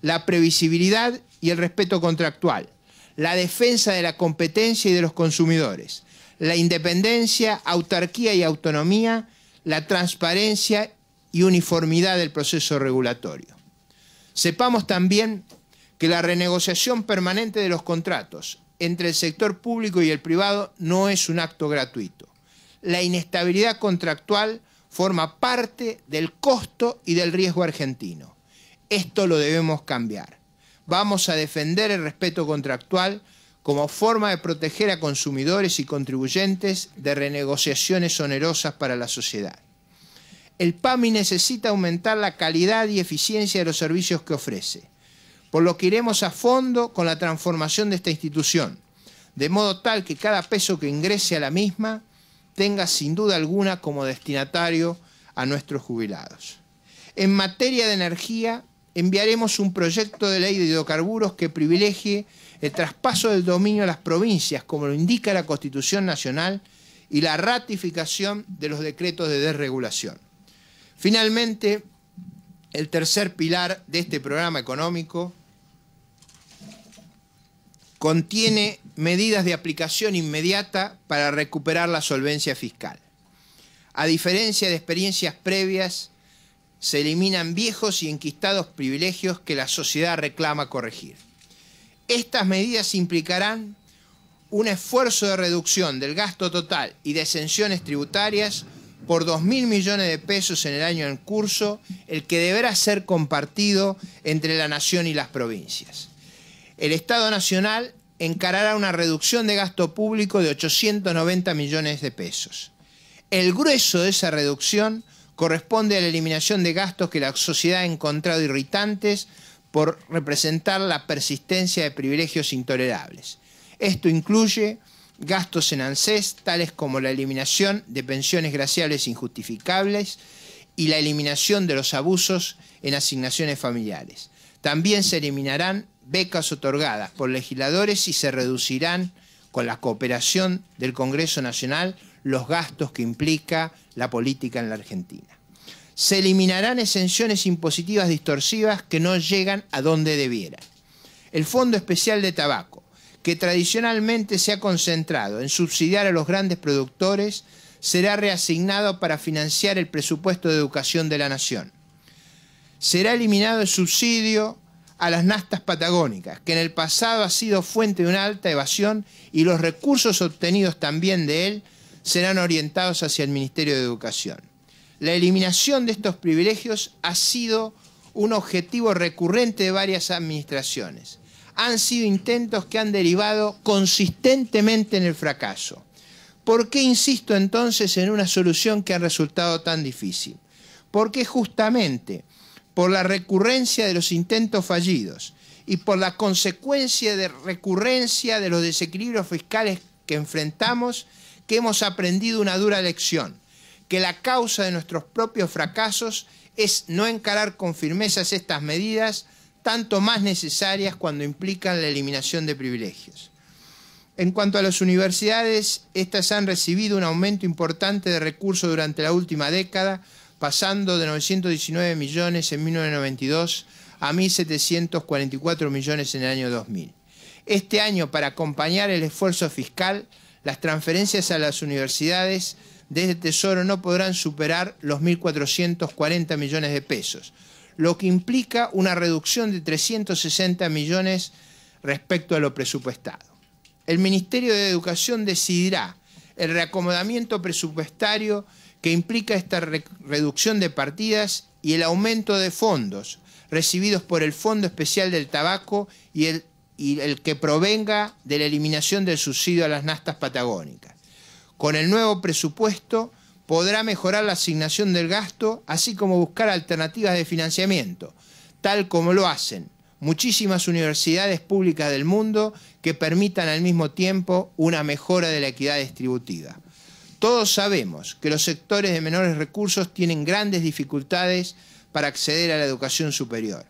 la previsibilidad y el respeto contractual, la defensa de la competencia y de los consumidores, la independencia, autarquía y autonomía, la transparencia y uniformidad del proceso regulatorio. Sepamos también que la renegociación permanente de los contratos entre el sector público y el privado no es un acto gratuito. La inestabilidad contractual forma parte del costo y del riesgo argentino. Esto lo debemos cambiar. Vamos a defender el respeto contractual como forma de proteger a consumidores y contribuyentes de renegociaciones onerosas para la sociedad. El PAMI necesita aumentar la calidad y eficiencia de los servicios que ofrece, por lo que iremos a fondo con la transformación de esta institución, de modo tal que cada peso que ingrese a la misma tenga sin duda alguna como destinatario a nuestros jubilados. En materia de energía, enviaremos un proyecto de ley de hidrocarburos que privilegie el traspaso del dominio a las provincias, como lo indica la Constitución Nacional, y la ratificación de los decretos de desregulación. Finalmente, el tercer pilar de este programa económico contiene medidas de aplicación inmediata para recuperar la solvencia fiscal. A diferencia de experiencias previas, se eliminan viejos y enquistados privilegios que la sociedad reclama corregir. Estas medidas implicarán un esfuerzo de reducción del gasto total y de exenciones tributarias por 2.000 millones de pesos en el año en curso, el que deberá ser compartido entre la nación y las provincias. El Estado Nacional encarará una reducción de gasto público de 890 millones de pesos. El grueso de esa reducción corresponde a la eliminación de gastos que la sociedad ha encontrado irritantes por representar la persistencia de privilegios intolerables. Esto incluye gastos en ANSES, tales como la eliminación de pensiones graciables injustificables y la eliminación de los abusos en asignaciones familiares. También se eliminarán becas otorgadas por legisladores y se reducirán, con la cooperación del Congreso Nacional, los gastos que implica la política en la Argentina. Se eliminarán exenciones impositivas distorsivas que no llegan a donde debieran. El Fondo Especial de Tabaco, que tradicionalmente se ha concentrado en subsidiar a los grandes productores, será reasignado para financiar el presupuesto de educación de la nación. Será eliminado el subsidio a las nastas patagónicas, que en el pasado ha sido fuente de una alta evasión y los recursos obtenidos también de él serán orientados hacia el Ministerio de Educación. La eliminación de estos privilegios ha sido un objetivo recurrente de varias administraciones. Han sido intentos que han derivado consistentemente en el fracaso. ¿Por qué insisto entonces en una solución que ha resultado tan difícil? Porque justamente por la recurrencia de los intentos fallidos y por la consecuencia de recurrencia de los desequilibrios fiscales que enfrentamos, que hemos aprendido una dura lección, que la causa de nuestros propios fracasos es no encarar con firmeza estas medidas, tanto más necesarias cuando implican la eliminación de privilegios. En cuanto a las universidades, estas han recibido un aumento importante de recursos durante la última década, pasando de 919 millones en 1992 a 1.744 millones en el año 2000. Este año, para acompañar el esfuerzo fiscal, las transferencias a las universidades desde este Tesoro no podrán superar los 1.440 millones de pesos, lo que implica una reducción de 360 millones respecto a lo presupuestado. El Ministerio de Educación decidirá el reacomodamiento presupuestario que implica esta reducción de partidas y el aumento de fondos recibidos por el Fondo Especial del Tabaco y el y el que provenga de la eliminación del subsidio a las nastas patagónicas. Con el nuevo presupuesto podrá mejorar la asignación del gasto, así como buscar alternativas de financiamiento, tal como lo hacen muchísimas universidades públicas del mundo que permitan al mismo tiempo una mejora de la equidad distributiva. Todos sabemos que los sectores de menores recursos tienen grandes dificultades para acceder a la educación superior.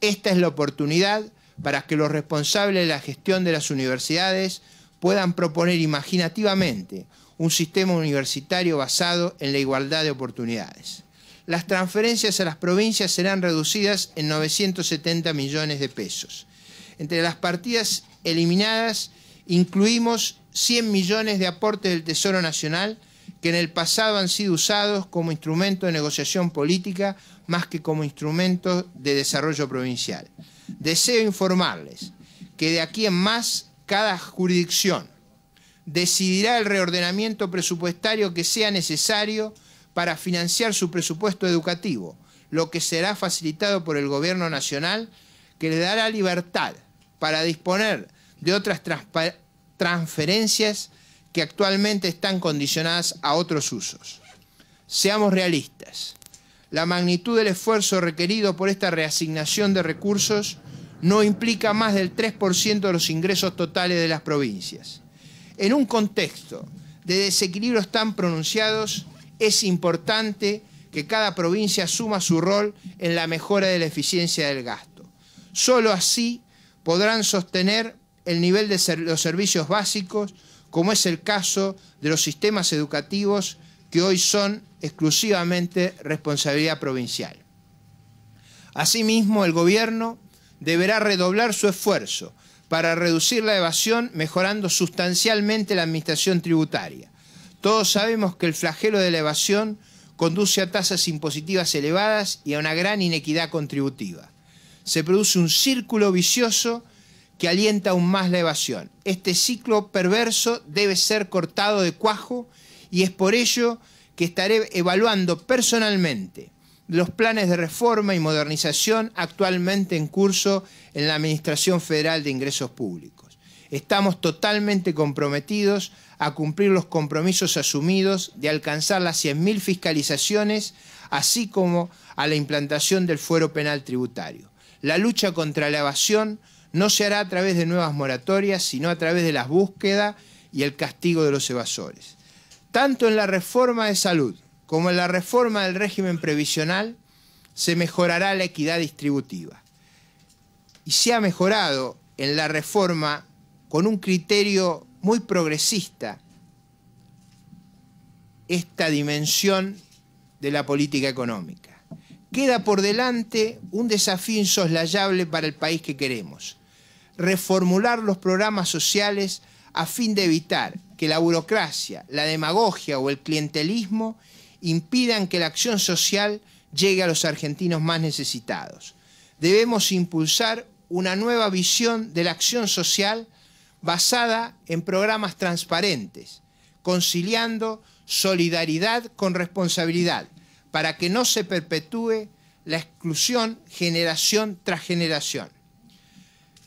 Esta es la oportunidad para que los responsables de la gestión de las universidades puedan proponer imaginativamente un sistema universitario basado en la igualdad de oportunidades. Las transferencias a las provincias serán reducidas en 970 millones de pesos. Entre las partidas eliminadas incluimos 100 millones de aportes del Tesoro Nacional que en el pasado han sido usados como instrumento de negociación política más que como instrumento de desarrollo provincial. Deseo informarles que de aquí en más cada jurisdicción decidirá el reordenamiento presupuestario que sea necesario para financiar su presupuesto educativo, lo que será facilitado por el Gobierno Nacional, que le dará libertad para disponer de otras transferencias que actualmente están condicionadas a otros usos. Seamos realistas. La magnitud del esfuerzo requerido por esta reasignación de recursos no implica más del 3% de los ingresos totales de las provincias. En un contexto de desequilibrios tan pronunciados, es importante que cada provincia asuma su rol en la mejora de la eficiencia del gasto. Solo así podrán sostener el nivel de los servicios básicos, como es el caso de los sistemas educativos que hoy son exclusivamente responsabilidad provincial. Asimismo, el Gobierno deberá redoblar su esfuerzo para reducir la evasión mejorando sustancialmente la administración tributaria. Todos sabemos que el flagelo de la evasión conduce a tasas impositivas elevadas y a una gran inequidad contributiva. Se produce un círculo vicioso que alienta aún más la evasión. Este ciclo perverso debe ser cortado de cuajo y es por ello que estaré evaluando personalmente los planes de reforma y modernización actualmente en curso en la Administración Federal de Ingresos Públicos. Estamos totalmente comprometidos a cumplir los compromisos asumidos de alcanzar las 100.000 fiscalizaciones, así como a la implantación del fuero penal tributario. La lucha contra la evasión no se hará a través de nuevas moratorias, sino a través de las búsqueda y el castigo de los evasores. Tanto en la reforma de salud como en la reforma del régimen previsional, se mejorará la equidad distributiva. Y se ha mejorado en la reforma con un criterio muy progresista esta dimensión de la política económica. Queda por delante un desafío insoslayable para el país que queremos, reformular los programas sociales a fin de evitar que la burocracia, la demagogia o el clientelismo impidan que la acción social llegue a los argentinos más necesitados. Debemos impulsar una nueva visión de la acción social basada en programas transparentes, conciliando solidaridad con responsabilidad, para que no se perpetúe la exclusión generación tras generación.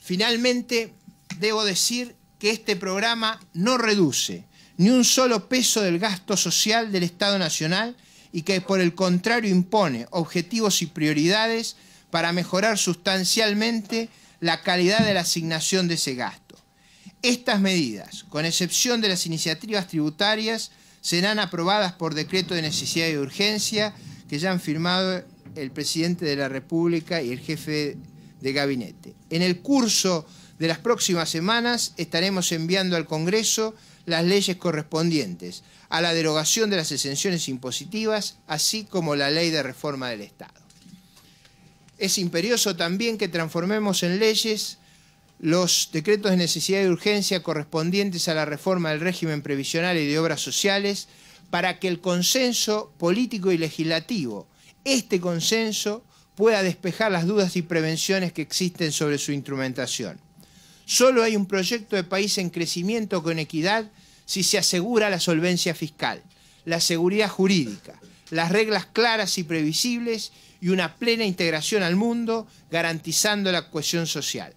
Finalmente, debo decir que este programa no reduce, ni un solo peso del gasto social del Estado Nacional y que por el contrario impone objetivos y prioridades para mejorar sustancialmente la calidad de la asignación de ese gasto. Estas medidas, con excepción de las iniciativas tributarias, serán aprobadas por decreto de necesidad y urgencia que ya han firmado el presidente de la República y el jefe de gabinete. En el curso de las próximas semanas estaremos enviando al Congreso las leyes correspondientes a la derogación de las exenciones impositivas, así como la ley de reforma del Estado. Es imperioso también que transformemos en leyes los decretos de necesidad y urgencia correspondientes a la reforma del régimen previsional y de obras sociales para que el consenso político y legislativo, este consenso, pueda despejar las dudas y prevenciones que existen sobre su instrumentación. Solo hay un proyecto de país en crecimiento con equidad si se asegura la solvencia fiscal, la seguridad jurídica, las reglas claras y previsibles y una plena integración al mundo garantizando la cohesión social.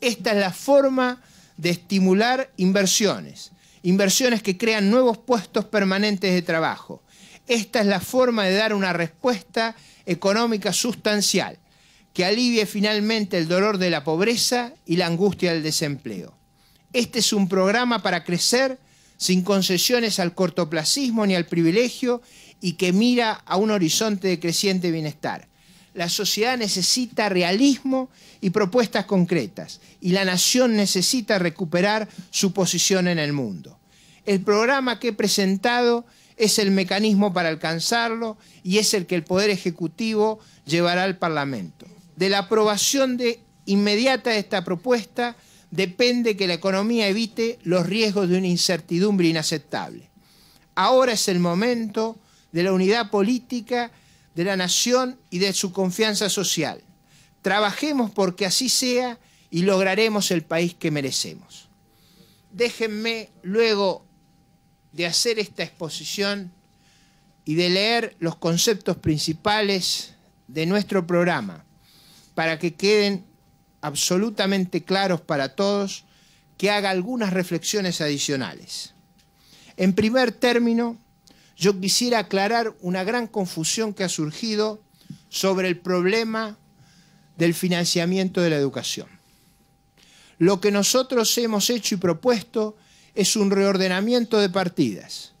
Esta es la forma de estimular inversiones, inversiones que crean nuevos puestos permanentes de trabajo. Esta es la forma de dar una respuesta económica sustancial que alivie finalmente el dolor de la pobreza y la angustia del desempleo. Este es un programa para crecer sin concesiones al cortoplacismo ni al privilegio y que mira a un horizonte de creciente bienestar. La sociedad necesita realismo y propuestas concretas y la nación necesita recuperar su posición en el mundo. El programa que he presentado es el mecanismo para alcanzarlo y es el que el Poder Ejecutivo llevará al Parlamento. De la aprobación de inmediata de esta propuesta depende que la economía evite los riesgos de una incertidumbre inaceptable. Ahora es el momento de la unidad política de la nación y de su confianza social. Trabajemos porque así sea y lograremos el país que merecemos. Déjenme luego de hacer esta exposición y de leer los conceptos principales de nuestro programa para que queden absolutamente claros para todos, que haga algunas reflexiones adicionales. En primer término, yo quisiera aclarar una gran confusión que ha surgido sobre el problema del financiamiento de la educación. Lo que nosotros hemos hecho y propuesto es un reordenamiento de partidas.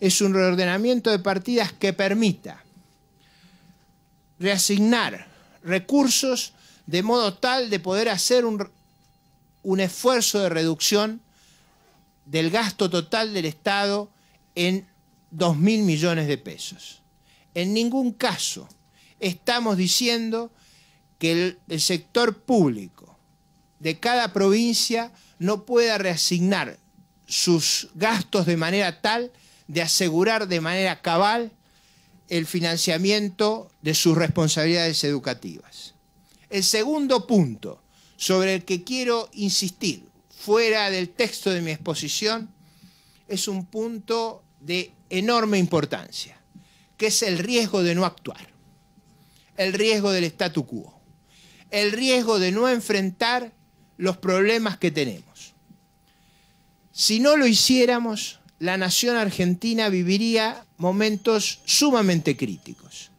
Es un reordenamiento de partidas que permita reasignar recursos de modo tal de poder hacer un, esfuerzo de reducción del gasto total del Estado en 2.000 millones de pesos. En ningún caso estamos diciendo que el, sector público de cada provincia no pueda reasignar sus gastos de manera tal de asegurar de manera cabal el financiamiento de sus responsabilidades educativas. El segundo punto sobre el que quiero insistir, fuera del texto de mi exposición, es un punto de enorme importancia, que es el riesgo de no actuar, el riesgo del statu quo, el riesgo de no enfrentar los problemas que tenemos. Si no lo hiciéramos, la nación argentina viviría momentos sumamente críticos.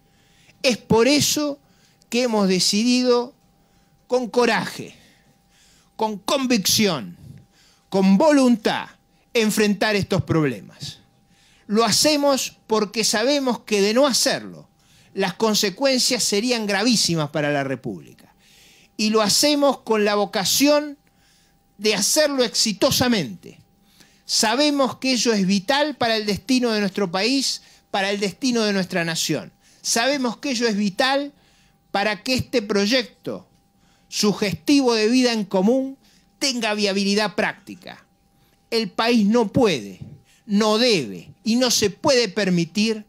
Es por eso que hemos decidido con coraje, con convicción, con voluntad, enfrentar estos problemas. Lo hacemos porque sabemos que de no hacerlo, las consecuencias serían gravísimas para la República. Y lo hacemos con la vocación de hacerlo exitosamente. Sabemos que ello es vital para el destino de nuestro país, para el destino de nuestra nación. Sabemos que ello es vital para que este proyecto sugestivo de vida en común tenga viabilidad práctica. El país no puede, no debe y no se puede permitir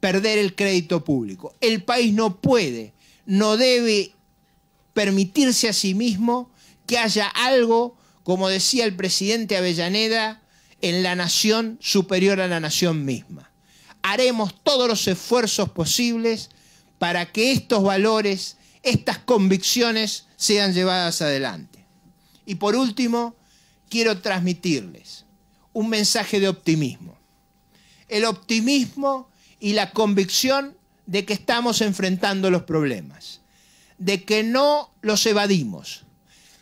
perder el crédito público. El país no puede, no debe permitirse a sí mismo que haya algo, como decía el presidente Avellaneda, en la nación superior a la nación misma. Haremos todos los esfuerzos posibles para que estos valores, estas convicciones sean llevadas adelante. Y por último, quiero transmitirles un mensaje de optimismo. El optimismo y la convicción de que estamos enfrentando los problemas, de que no los evadimos,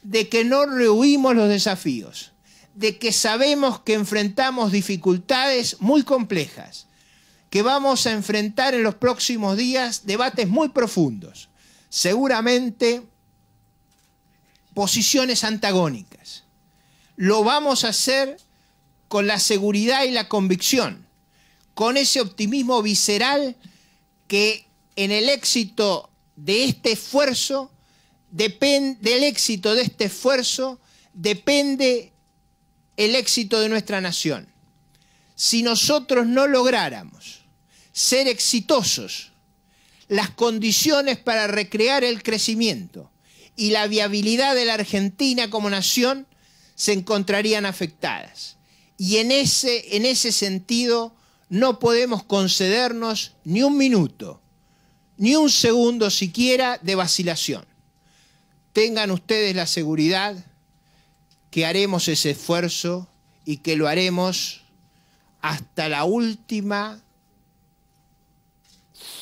de que no rehuimos los desafíos, de que sabemos que enfrentamos dificultades muy complejas, que vamos a enfrentar en los próximos días debates muy profundos, seguramente posiciones antagónicas. Lo vamos a hacer con la seguridad y la convicción, con ese optimismo visceral que en el éxito de este esfuerzo, del éxito de este esfuerzo depende el éxito de nuestra nación si nosotros no lográramos ser exitosos, las condiciones para recrear el crecimiento y la viabilidad de la Argentina como nación se encontrarían afectadas. Y en ese, en ese sentido no podemos concedernos ni un minuto, ni un segundo siquiera de vacilación. Tengan ustedes la seguridad que haremos ese esfuerzo y que lo haremos hasta la última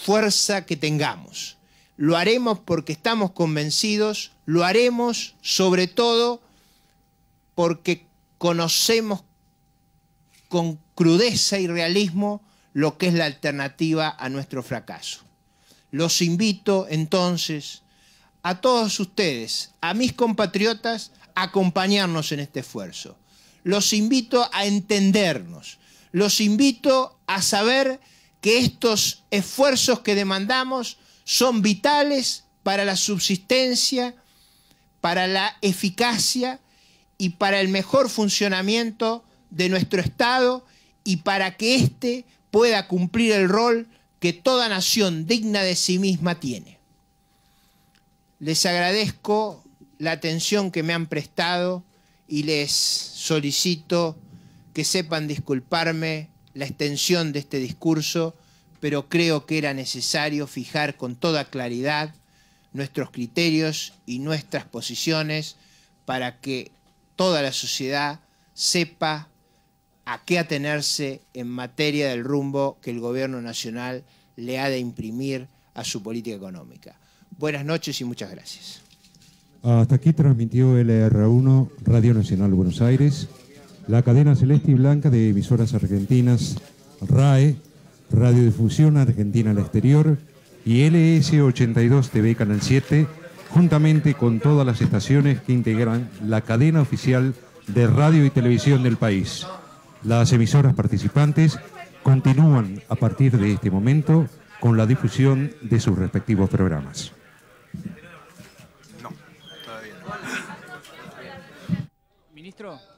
fuerza que tengamos. Lo haremos porque estamos convencidos, lo haremos sobre todo porque conocemos con crudeza y realismo lo que es la alternativa a nuestro fracaso. Los invito entonces a todos ustedes, a mis compatriotas, a acompañarnos en este esfuerzo. Los invito a entendernos los invito a saber que estos esfuerzos que demandamos son vitales para la subsistencia, para la eficacia y para el mejor funcionamiento de nuestro Estado y para que éste pueda cumplir el rol que toda nación digna de sí misma tiene. Les agradezco la atención que me han prestado y les solicito que sepan disculparme la extensión de este discurso, pero creo que era necesario fijar con toda claridad nuestros criterios y nuestras posiciones para que toda la sociedad sepa a qué atenerse en materia del rumbo que el gobierno nacional le ha de imprimir a su política económica. Buenas noches y muchas gracias. Hasta aquí transmitió LR1 Radio Nacional Buenos Aires la cadena celeste y blanca de emisoras argentinas RAE, Radiodifusión Argentina al Exterior y LS82 TV Canal 7, juntamente con todas las estaciones que integran la cadena oficial de radio y televisión del país. Las emisoras participantes continúan a partir de este momento con la difusión de sus respectivos programas. Ministro.